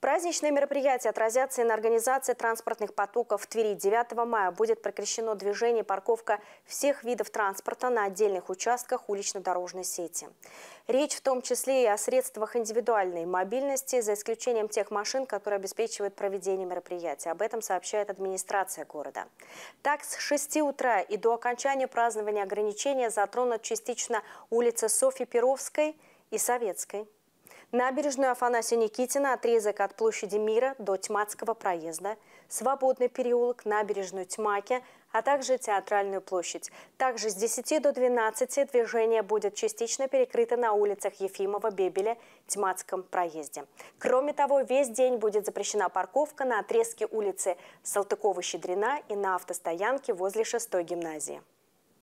Праздничные мероприятия отразятся и на организации транспортных потоков в Твери. 9 мая будет прекращено движение и парковка всех видов транспорта на отдельных участках улично-дорожной сети. Речь в том числе и о средствах индивидуальной мобильности, за исключением тех машин, которые обеспечивают проведение мероприятия. Об этом сообщает администрация города. Так, с 6 утра и до окончания празднования ограничения затронут частично улицы Софьи Перовской и Советской. Набережную Афанасия Никитина, отрезок от площади Мира до Тьматского проезда, Свободный переулок, набережную Тьмаки, а также Театральную площадь. Также с 10 до 12 движение будет частично перекрыто на улицах Ефимова, Бебеля, Тьматском проезде. Кроме того, весь день будет запрещена парковка на отрезке улицы Салтыкова-Щедрина и на автостоянке возле 6 гимназии.